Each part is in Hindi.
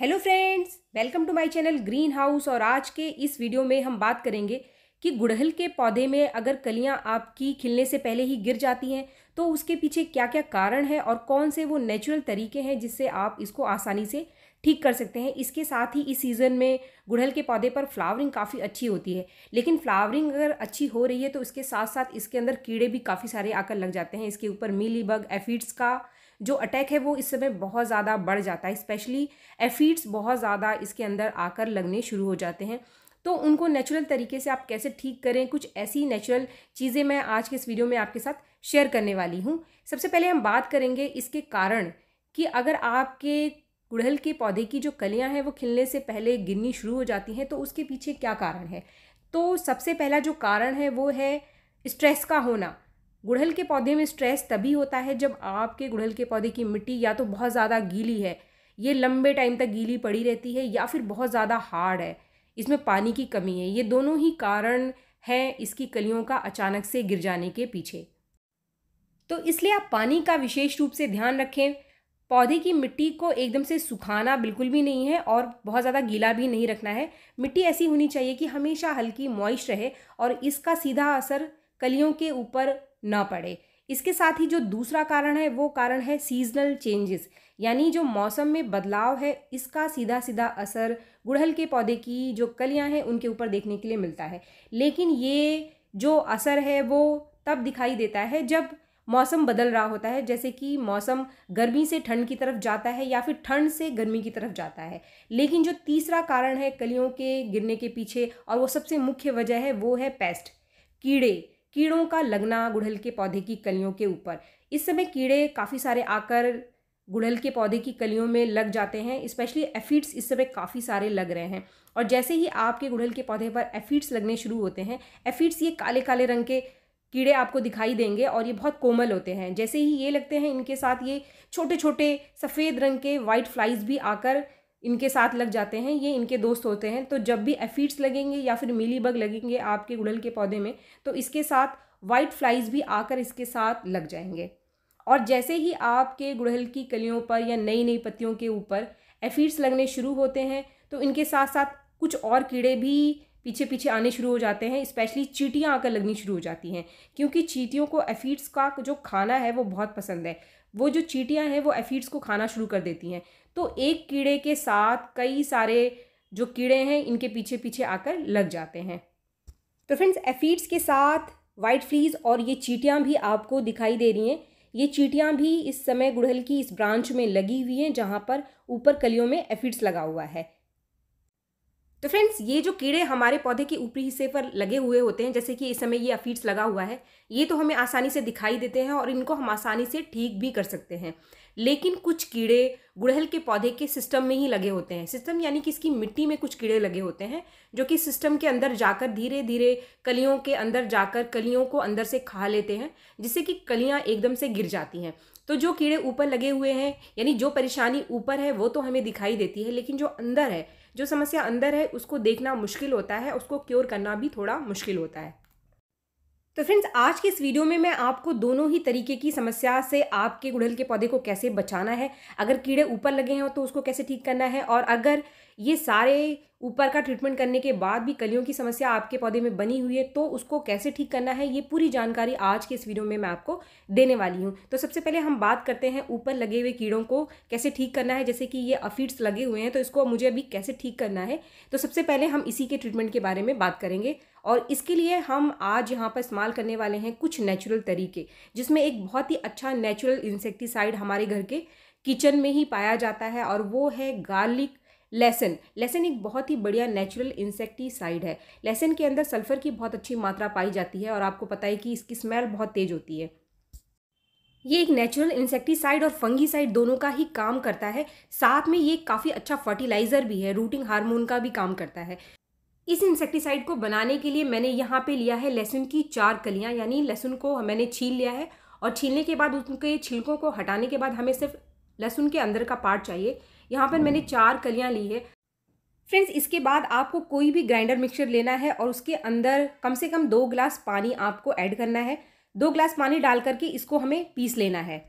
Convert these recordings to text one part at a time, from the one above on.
hello friends welcome to my channel green house और आज के इस वीडियो में हम बात करेंगे कि गुड़हल के पौधे में अगर कलियां आपकी खिलने से पहले ही गिर जाती हैं तो उसके पीछे क्या क्या कारण है और कौन से वो नेचुरल तरीके हैं जिससे आप इसको आसानी से ठीक कर सकते हैं इसके साथ ही इस सीज़न में गुड़हल के पौधे पर फ्लावरिंग काफ़ी अच्छी होती है लेकिन फ्लावरिंग अगर अच्छी हो रही है तो इसके साथ साथ इसके अंदर कीड़े भी काफ़ी सारे आकर लग जाते हैं इसके ऊपर मीली बग एफिड्स का जो अटैक है वो इस समय बहुत ज़्यादा बढ़ जाता है स्पेशली एफिड्स बहुत ज़्यादा इसके अंदर आकर लगने शुरू हो जाते हैं तो उनको नेचुरल तरीके से आप कैसे ठीक करें कुछ ऐसी नेचुरल चीज़ें मैं आज के इस वीडियो में आपके साथ शेयर करने वाली हूँ सबसे पहले हम बात करेंगे इसके कारण कि अगर आपके गुड़हल के पौधे की जो कलियाँ हैं वो खिलने से पहले गिरनी शुरू हो जाती हैं तो उसके पीछे क्या कारण है तो सबसे पहला जो कारण है वो है स्ट्रेस का होना गुड़हल के पौधे में स्ट्रेस तभी होता है जब आपके गुड़हल के पौधे की मिट्टी या तो बहुत ज़्यादा गीली है ये लंबे टाइम तक गीली पड़ी रहती है या फिर बहुत ज़्यादा हार्ड है इसमें पानी की कमी है ये दोनों ही कारण हैं इसकी कलियों का अचानक से गिर जाने के पीछे तो इसलिए आप पानी का विशेष रूप से ध्यान रखें पौधे की मिट्टी को एकदम से सुखाना बिल्कुल भी नहीं है और बहुत ज़्यादा गीला भी नहीं रखना है मिट्टी ऐसी होनी चाहिए कि हमेशा हल्की मॉइस्ट रहे और इसका सीधा असर कलियों के ऊपर ना पड़े इसके साथ ही जो दूसरा कारण है वो कारण है सीजनल चेंजेस यानी जो मौसम में बदलाव है इसका सीधा सीधा असर गुड़हल के पौधे की जो कलियां हैं उनके ऊपर देखने के लिए मिलता है लेकिन ये जो असर है वो तब दिखाई देता है जब मौसम बदल रहा होता है जैसे कि मौसम गर्मी से ठंड की तरफ जाता है या फिर ठंड से गर्मी की तरफ जाता है लेकिन जो तीसरा कारण है कलियों के गिरने के पीछे और वो सबसे मुख्य वजह है वो है पेस्ट कीड़े कीड़ों का लगना गुड़हल के पौधे की कलियों के ऊपर इस समय कीड़े काफ़ी सारे आकर गुड़हल के पौधे की कलियों में लग जाते हैं स्पेशली एफिड्स इस समय काफ़ी सारे लग रहे हैं और जैसे ही आपके गुड़हल के पौधे पर एफिड्स लगने शुरू होते हैं एफिड्स ये काले काले रंग के कीड़े आपको दिखाई देंगे और ये बहुत कोमल होते हैं जैसे ही ये लगते हैं इनके साथ ये छोटे छोटे सफ़ेद रंग के वाइट फ्लाइज भी आकर इनके साथ लग जाते हैं ये इनके दोस्त होते हैं तो जब भी एफिड्स लगेंगे या फिर मिली बग लगेंगे आपके गुड़ल के पौधे में तो इसके साथ वाइट फ्लाइज भी आकर इसके साथ लग जाएंगे और जैसे ही आपके गुड़हल की कलियों पर या नई नई पत्तियों के ऊपर एफिड्स लगने शुरू होते हैं तो इनके साथ साथ कुछ और कीड़े भी पीछे पीछे आने शुरू हो जाते हैं स्पेशली चीटियाँ आकर लगनी शुरू हो जाती हैं क्योंकि चीटियों को एफिड्स का जो खाना है वो बहुत पसंद है वो जो चीटियाँ हैं वो एफिड्स को खाना शुरू कर देती हैं तो एक कीड़े के साथ कई सारे जो कीड़े हैं इनके पीछे पीछे आकर लग जाते हैं तो फ्रेंड्स एफीड्स के साथ वाइट फ्लीज और ये चीटियाँ भी आपको दिखाई दे रही हैं ये चीटियाँ भी इस समय गुड़हल की इस ब्रांच में लगी हुई हैं जहाँ पर ऊपर कलियों में एफिड्स लगा हुआ है तो फ्रेंड्स ये जो कीड़े हमारे पौधे के ऊपरी हिस्से पर लगे हुए होते हैं जैसे कि इस समय ये अफीड्स लगा हुआ है ये तो हमें आसानी से दिखाई देते हैं और इनको हम आसानी से ठीक भी कर सकते हैं लेकिन कुछ कीड़े गुड़हल के पौधे के सिस्टम में ही लगे होते हैं सिस्टम यानी कि इसकी मिट्टी में कुछ कीड़े लगे होते हैं जो कि सिस्टम के अंदर जाकर धीरे धीरे कलियों के अंदर जाकर कलियों को अंदर से खा लेते हैं जिससे कि कलियाँ एकदम से गिर जाती हैं तो जो कीड़े ऊपर लगे हुए हैं यानी जो परेशानी ऊपर है वो तो हमें दिखाई देती है लेकिन जो अंदर है जो समस्या अंदर है उसको देखना मुश्किल होता है उसको क्योर करना भी थोड़ा मुश्किल होता है तो फ्रेंड्स आज के इस वीडियो में मैं आपको दोनों ही तरीके की समस्या से आपके गुड़हल के पौधे को कैसे बचाना है अगर कीड़े ऊपर लगे हैं तो उसको कैसे ठीक करना है और अगर ये सारे ऊपर का ट्रीटमेंट करने के बाद भी कलियों की समस्या आपके पौधे में बनी हुई है तो उसको कैसे ठीक करना है ये पूरी जानकारी आज के इस वीडियो में मैं आपको देने वाली हूँ तो सबसे पहले हम बात करते हैं ऊपर लगे हुए कीड़ों को कैसे ठीक करना है जैसे कि ये अफीड्स लगे हुए हैं तो इसको मुझे अभी कैसे ठीक करना है तो सबसे पहले हम इसी के ट्रीटमेंट के बारे में बात करेंगे और इसके लिए हम आज यहाँ पर इस्तेमाल करने वाले हैं कुछ नेचुरल तरीके जिसमें एक बहुत ही अच्छा नेचुरल इंसेक्टिसाइड हमारे घर के किचन में ही पाया जाता है और वो है गार्लिक लेसन लेसन एक बहुत ही बढ़िया नेचुरल इंसेक्टीसाइड है लेसन के अंदर सल्फर की बहुत अच्छी मात्रा पाई जाती है और आपको पता है कि इसकी स्मेल बहुत तेज होती है ये एक नेचुरल इंसेक्टिसाइड और फंगीसाइड दोनों का ही काम करता है साथ में ये काफ़ी अच्छा फर्टिलाइज़र भी है रूटिंग हार्मोन का भी काम करता है इस इंसेक्टिसाइड को बनाने के लिए मैंने यहाँ पे लिया है लहसुन की चार कलियाँ यानी लहसुन को मैंने छील लिया है और छीलने के बाद उनके छिलकों को हटाने के बाद हमें सिर्फ लहसुन के अंदर का पार्ट चाहिए यहाँ पर मैंने चार कलियाँ ली है फ्रेंड्स इसके बाद आपको कोई भी ग्राइंडर मिक्सर लेना है और उसके अंदर कम से कम दो ग्लास पानी आपको ऐड करना है दो ग्लास पानी डाल करके इसको हमें पीस लेना है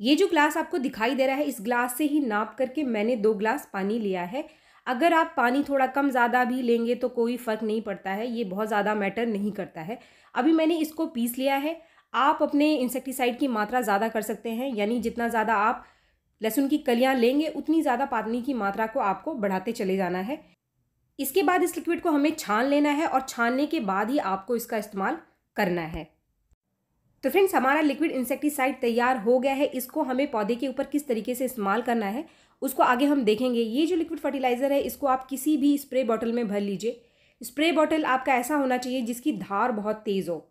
ये जो ग्लास आपको दिखाई दे रहा है इस ग्लास से ही नाप करके मैंने दो ग्लास पानी लिया है अगर आप पानी थोड़ा कम ज़्यादा भी लेंगे तो कोई फ़र्क नहीं पड़ता है ये बहुत ज़्यादा मैटर नहीं करता है अभी मैंने इसको पीस लिया है आप अपने इंसेक्टिसाइड की मात्रा ज़्यादा कर सकते हैं यानी जितना ज़्यादा आप लहसुन की कलियाँ लेंगे उतनी ज़्यादा पानी की मात्रा को आपको बढ़ाते चले जाना है इसके बाद इस लिक्विड को हमें छान लेना है और छानने के बाद ही आपको इसका इस्तेमाल करना है तो फ्रेंड्स हमारा लिक्विड इंसेक्टिसाइड तैयार हो गया है इसको हमें पौधे के ऊपर किस तरीके से इस्तेमाल करना है उसको आगे हम देखेंगे ये जो लिक्विड फर्टिलाइज़र है इसको आप किसी भी स्प्रे बॉटल में भर लीजिए स्प्रे बॉटल आपका ऐसा होना चाहिए जिसकी धार बहुत तेज़ हो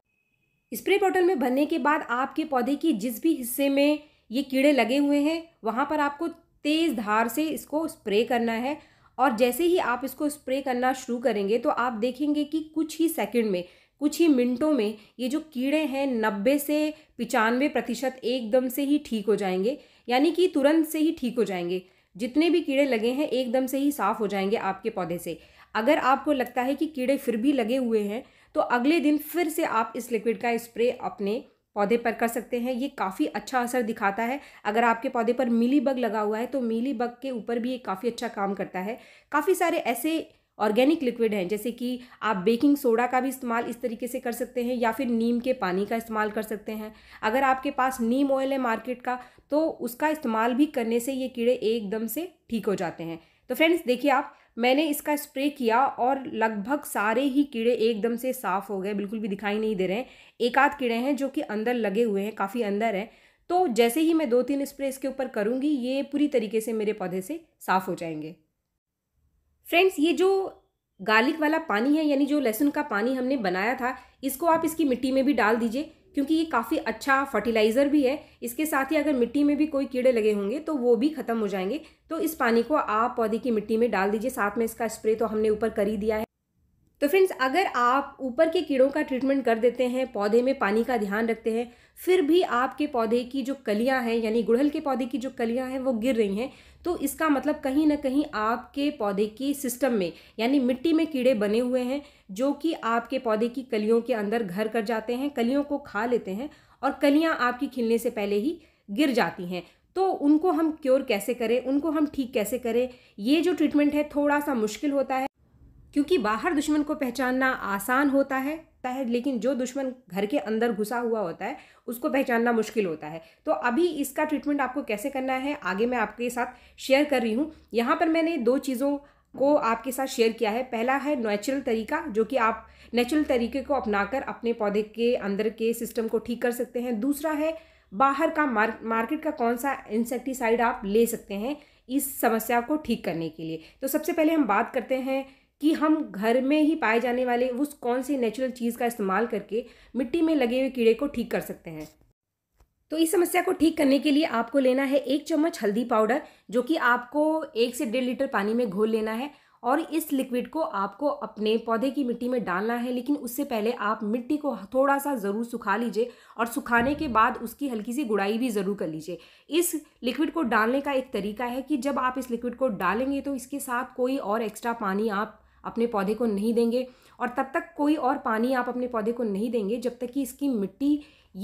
स्प्रे बॉटल में भरने के बाद आपके पौधे की जिस भी हिस्से में ये कीड़े लगे हुए हैं वहाँ पर आपको तेज़ धार से इसको स्प्रे करना है और जैसे ही आप इसको स्प्रे करना शुरू करेंगे तो आप देखेंगे कि कुछ ही सेकंड में कुछ ही मिनटों में ये जो कीड़े हैं नब्बे से पिचानवे प्रतिशत एकदम से ही ठीक हो जाएंगे यानी कि तुरंत से ही ठीक हो जाएंगे जितने भी कीड़े लगे हैं एकदम से ही साफ़ हो जाएंगे आपके पौधे से अगर आपको लगता है कि कीड़े फिर भी लगे हुए हैं तो अगले दिन फिर से आप इस लिक्विड का स्प्रे अपने पौधे पर कर सकते हैं ये काफ़ी अच्छा असर दिखाता है अगर आपके पौधे पर मिली बग लगा हुआ है तो मिली बग के ऊपर भी ये काफ़ी अच्छा काम करता है काफ़ी सारे ऐसे ऑर्गेनिक लिक्विड हैं जैसे कि आप बेकिंग सोडा का भी इस्तेमाल इस तरीके से कर सकते हैं या फिर नीम के पानी का इस्तेमाल कर सकते हैं अगर आपके पास नीम ऑयल है मार्केट का तो उसका इस्तेमाल भी करने से ये कीड़े एकदम से ठीक हो जाते हैं तो फ्रेंड्स देखिए आप मैंने इसका स्प्रे किया और लगभग सारे ही कीड़े एकदम से साफ़ हो गए बिल्कुल भी दिखाई नहीं दे रहे हैं एक आध कीड़े हैं जो कि अंदर लगे हुए हैं काफ़ी अंदर हैं तो जैसे ही मैं दो तीन स्प्रे इसके ऊपर करूँगी ये पूरी तरीके से मेरे पौधे से साफ़ हो जाएंगे फ्रेंड्स ये जो गार्लिक वाला पानी है यानी जो लहसुन का पानी हमने बनाया था इसको आप इसकी मिट्टी में भी डाल दीजिए क्योंकि ये काफ़ी अच्छा फर्टिलाइज़र भी है इसके साथ ही अगर मिट्टी में भी कोई कीड़े लगे होंगे तो वो भी ख़त्म हो जाएंगे तो इस पानी को आप पौधे की मिट्टी में डाल दीजिए साथ में इसका स्प्रे तो हमने ऊपर कर ही दिया है तो फ्रेंड्स अगर आप ऊपर के कीड़ों का ट्रीटमेंट कर देते हैं पौधे में पानी का ध्यान रखते हैं फिर भी आपके पौधे की जो कलियां हैं यानी गुड़हल के पौधे की जो कलियां हैं वो गिर रही हैं तो इसका मतलब कहीं ना कहीं आपके पौधे की सिस्टम में यानी मिट्टी में कीड़े बने हुए हैं जो कि आपके पौधे की कलियों के अंदर घर कर जाते हैं कलियों को खा लेते हैं और कलियाँ आपकी खिलने से पहले ही गिर जाती हैं तो उनको हम क्योर कैसे करें उनको हम ठीक कैसे करें ये जो ट्रीटमेंट है थोड़ा सा मुश्किल होता है क्योंकि बाहर दुश्मन को पहचानना आसान होता है है लेकिन जो दुश्मन घर के अंदर घुसा हुआ होता है उसको पहचानना मुश्किल होता है तो अभी इसका ट्रीटमेंट आपको कैसे करना है आगे मैं आपके साथ शेयर कर रही हूँ यहाँ पर मैंने दो चीज़ों को आपके साथ शेयर किया है पहला है नेचुरल तरीका जो कि आप नेचुरल तरीके को अपनाकर अपने पौधे के अंदर के सिस्टम को ठीक कर सकते हैं दूसरा है बाहर का मार्क मार्केट का कौन सा इंसेक्टिसाइड आप ले सकते हैं इस समस्या को ठीक करने के लिए तो सबसे पहले हम बात करते हैं कि हम घर में ही पाए जाने वाले उस कौन सी नेचुरल चीज़ का इस्तेमाल करके मिट्टी में लगे हुए कीड़े को ठीक कर सकते हैं तो इस समस्या को ठीक करने के लिए आपको लेना है एक चम्मच हल्दी पाउडर जो कि आपको एक से डेढ़ लीटर पानी में घोल लेना है और इस लिक्विड को आपको अपने पौधे की मिट्टी में डालना है लेकिन उससे पहले आप मिट्टी को थोड़ा सा ज़रूर सुखा लीजिए और सुखाने के बाद उसकी हल्की सी गुड़ाई भी ज़रूर कर लीजिए इस लिक्विड को डालने का एक तरीका है कि जब आप इस लिक्विड को डालेंगे तो इसके साथ कोई और एक्स्ट्रा पानी आप अपने पौधे को नहीं देंगे और तब तक कोई और पानी आप अपने पौधे को नहीं देंगे जब तक कि इसकी मिट्टी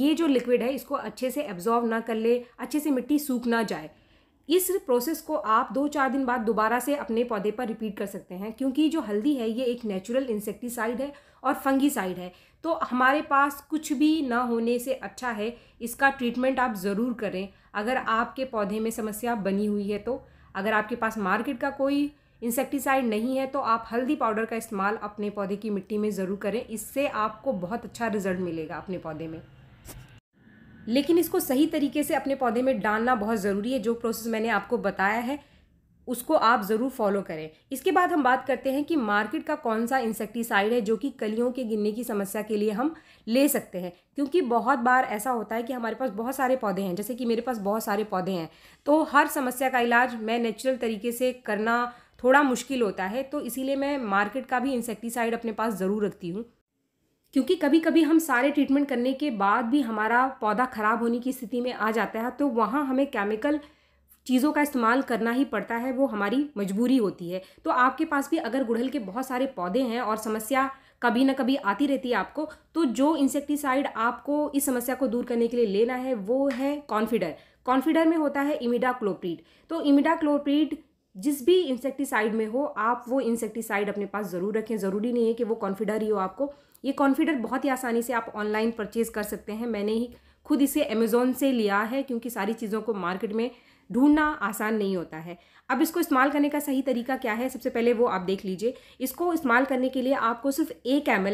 ये जो लिक्विड है इसको अच्छे से एब्जॉर्व ना कर ले अच्छे से मिट्टी सूख ना जाए इस प्रोसेस को आप दो चार दिन बाद दोबारा से अपने पौधे पर रिपीट कर सकते हैं क्योंकि जो हल्दी है ये एक नेचुरल इंसेक्टिसाइड है और फंगीसाइड है तो हमारे पास कुछ भी ना होने से अच्छा है इसका ट्रीटमेंट आप ज़रूर करें अगर आपके पौधे में समस्या बनी हुई है तो अगर आपके पास मार्केट का कोई इंसेक्टिसाइड नहीं है तो आप हल्दी पाउडर का इस्तेमाल अपने पौधे की मिट्टी में ज़रूर करें इससे आपको बहुत अच्छा रिजल्ट मिलेगा अपने पौधे में लेकिन इसको सही तरीके से अपने पौधे में डालना बहुत ज़रूरी है जो प्रोसेस मैंने आपको बताया है उसको आप ज़रूर फॉलो करें इसके बाद हम बात करते हैं कि मार्केट का कौन सा इंसेक्टिसाइड है जो कि कलियों के गिनने की समस्या के लिए हम ले सकते हैं क्योंकि बहुत बार ऐसा होता है कि हमारे पास बहुत सारे पौधे हैं जैसे कि मेरे पास बहुत सारे पौधे हैं तो हर समस्या का इलाज मैं नेचुरल तरीके से करना थोड़ा मुश्किल होता है तो इसीलिए मैं मार्केट का भी इंसेक्टिसाइड अपने पास ज़रूर रखती हूँ क्योंकि कभी कभी हम सारे ट्रीटमेंट करने के बाद भी हमारा पौधा ख़राब होने की स्थिति में आ जाता है तो वहाँ हमें केमिकल चीज़ों का इस्तेमाल करना ही पड़ता है वो हमारी मजबूरी होती है तो आपके पास भी अगर गुड़हल के बहुत सारे पौधे हैं और समस्या कभी ना कभी आती रहती है आपको तो जो इंसेक्टिसाइड आपको इस समस्या को दूर करने के लिए लेना है वो है कॉन्फिडर कॉन्फिडर में होता है इमिडाक्लोप्रीड तो इमिडाक्लोप्रीड जिस भी इंसेक्टिसाइड में हो आप वो इंसेक्टिसाइड अपने पास ज़रूर रखें ज़रूरी नहीं है कि वो कॉन्फिडर ही हो आपको ये कॉन्फिडर बहुत ही आसानी से आप ऑनलाइन परचेज़ कर सकते हैं मैंने ही खुद इसे अमेज़ोन से लिया है क्योंकि सारी चीज़ों को मार्केट में ढूंढना आसान नहीं होता है अब इसको इस्तेमाल करने का सही तरीका क्या है सबसे पहले वो आप देख लीजिए इसको इस्तेमाल करने के लिए आपको सिर्फ एक एम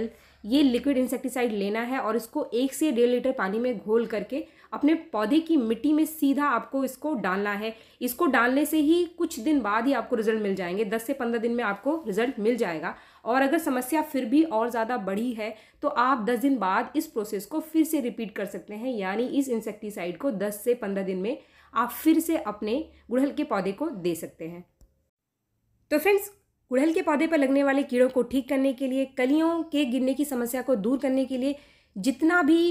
ये लिक्विड इंसेक्टिसाइड लेना है और इसको एक से डेढ़ लीटर पानी में घोल करके अपने पौधे की मिट्टी में सीधा आपको इसको डालना है इसको डालने से ही कुछ दिन बाद ही आपको रिजल्ट मिल जाएंगे दस से पंद्रह दिन में आपको रिजल्ट मिल जाएगा और अगर समस्या फिर भी और ज़्यादा बढ़ी है तो आप दस दिन बाद इस प्रोसेस को फिर से रिपीट कर सकते हैं यानी इस इंसेक्टिसाइड को दस से पंद्रह दिन में आप फिर से अपने गुड़हल के पौधे को दे सकते हैं तो फ्रेंड्स गुड़हल के पौधे पर लगने वाले कीड़ों को ठीक करने के लिए कलियों के गिरने की समस्या को दूर करने के लिए जितना भी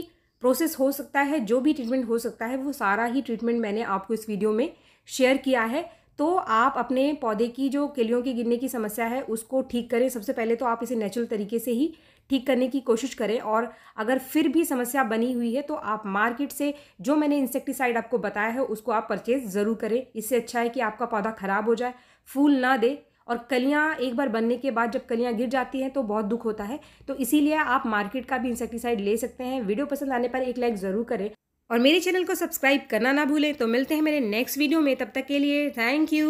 प्रोसेस हो सकता है जो भी ट्रीटमेंट हो सकता है वो सारा ही ट्रीटमेंट मैंने आपको इस वीडियो में शेयर किया है तो आप अपने पौधे की जो केलियों की गिरने की समस्या है उसको ठीक करें सबसे पहले तो आप इसे नेचुरल तरीके से ही ठीक करने की कोशिश करें और अगर फिर भी समस्या बनी हुई है तो आप मार्केट से जो मैंने इंसेक्टिसाइड आपको बताया है उसको आप परचेज़ ज़रूर करें इससे अच्छा है कि आपका पौधा ख़राब हो जाए फूल ना दे और कलियाँ एक बार बनने के बाद जब कलियाँ गिर जाती हैं तो बहुत दुख होता है तो इसीलिए आप मार्केट का भी इंसेक्टिसाइड ले सकते हैं वीडियो पसंद आने पर एक लाइक ज़रूर करें और मेरे चैनल को सब्सक्राइब करना ना भूलें तो मिलते हैं मेरे नेक्स्ट वीडियो में तब तक के लिए थैंक यू